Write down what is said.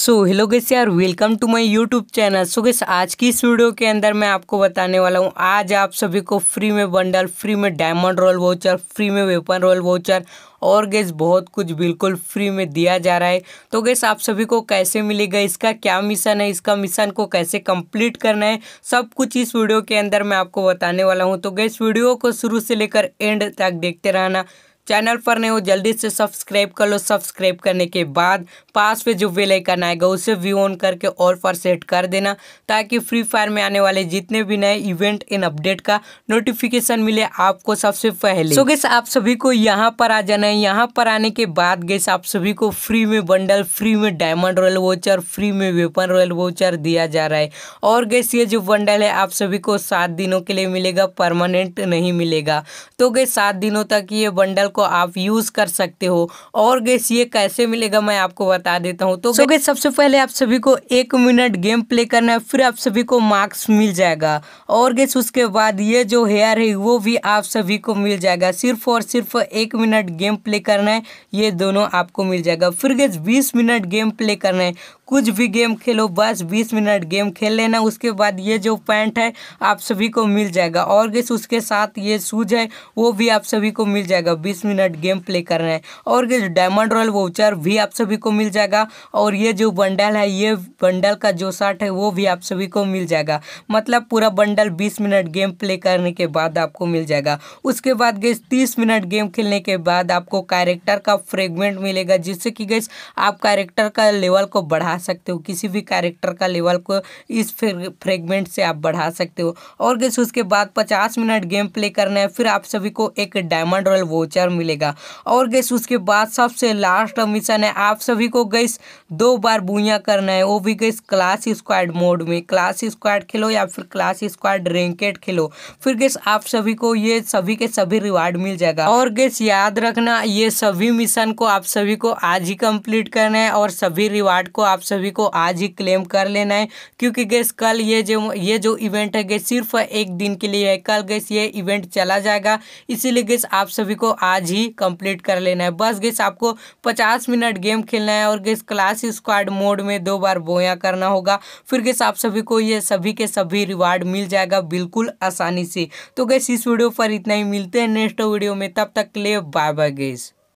सो hello guys यार welcome to my YouTube channel so guys आज की इस वीडियो के अंदर मैं आपको बताने वाला हूँ आज आप सभी को फ्री में बंडल फ्री में डायमंड रोल वाउचर फ्री में वेपन रोल वाउचर और गैस बहुत कुछ बिल्कुल फ्री में दिया जा रहा है तो गैस आप सभी को कैसे मिलेगा इसका क्या मिशन है इसका मिशन को कैसे कंप्लीट करना है सब कुछ इस वीडियो के अंदर मैं आपको बताने वाला हूँ तो गैस वीडियो को शुरू से लेकर एंड तक देखते रहना चैनल पर नहीं हो जल्दी से सब्सक्राइब कर लो सब्सक्राइब करने के बाद पास पे जो बेल आइकन आएगा उसे व्यू ऑन करके और पर सेट कर देना ताकि फ्री फायर में आने वाले जितने भी नए इवेंट इन अपडेट का नोटिफिकेशन मिले आपको सबसे पहले सो गैस आप सभी को यहाँ पर आ जाना है यहाँ पर आने के बाद गैस आप सभी को फ्री में बंडल फ्री में डायमंड रॉयल वोचर फ्री में वेपन रॉयल वोचर दिया जा रहा है और गैस ये जो बंडल है आप सभी को सात दिनों के लिए मिलेगा परमानेंट नहीं मिलेगा तो गैस सात दिनों तक ये बंडल को आप यूज़ कर सकते हो और गैस ये कैसे मिलेगा मैं आपको बता देता हूँ तो so गैस सबसे पहले आप सभी को एक मिनट गेम प्ले करना है फिर आप सभी को मार्क्स मिल जाएगा और गैस उसके बाद ये जो हेयर है वो भी आप सभी को मिल जाएगा सिर्फ और सिर्फ एक मिनट गेम प्ले करना है ये दोनों आपको मिल जाएगा फिर गैस बीस मिनट गेम प्ले करना है कुछ भी गेम खेलो बस बीस मिनट गेम खेल लेना उसके बाद ये जो पैंट है आप सभी को मिल जाएगा और गैस उसके साथ ये शूज है वो भी आप सभी को मिल जाएगा बीस बीस मिनट गेम प्ले कर रहे हैं और ये डायमंड रॉयल वाउचर भी आप सभी को मिल जाएगा और ये जो बंडल है ये बंडल का जो शर्ट है वो भी आप सभी को मिल जाएगा मतलब पूरा बंडल बीस मिनट गेम प्ले करने के बाद आपको मिल जाएगा उसके बाद गए तीस मिनट गेम खेलने के बाद आपको कैरेक्टर का फ्रेगमेंट मिलेगा जिससे कि गई आप कैरेक्टर का लेवल को बढ़ा सकते हो किसी भी कैरेक्टर का लेवल को इस फ्रेगमेंट से आप बढ़ा सकते हो और गैस उसके बाद पचास मिनट गेम प्ले करना है फिर आप सभी को एक डायमंड रॉयल वोचर पर मिलेगा और गैस उसके बाद सबसे लास्ट मिशन है आप सभी को गैस दो बार बुइया करना है वो भी गैस क्लास स्क्वाड मोड में क्लास स्क्वाड खेलो या फिर क्लास स्क्वाड रैंकेट खेलो फिर गैस आप सभी को ये सभी के सभी रिवार्ड मिल जाएगा और गैस याद रखना ये सभी मिशन को आप सभी को आज ही कंप्लीट करना है और सभी रिवार्ड को आप सभी को आज ही क्लेम कर लेना है क्योंकि गैस कल ये जो ये जो इवेंट है गैस सिर्फ एक दिन के लिए है कल गैस ये इवेंट चला जाएगा इसीलिए गैस आप सभी को आज आज ही कंप्लीट कर लेना है बस गेस आपको पचास मिनट गेम खेलना है और गेस क्लास स्क्वाड मोड में दो बार बोया करना होगा फिर गेस आप सभी को ये सभी के सभी रिवार्ड मिल जाएगा बिल्कुल आसानी से तो गैस इस वीडियो पर इतना ही मिलते हैं नेक्स्ट वीडियो में तब तक ले बाय बाय गेस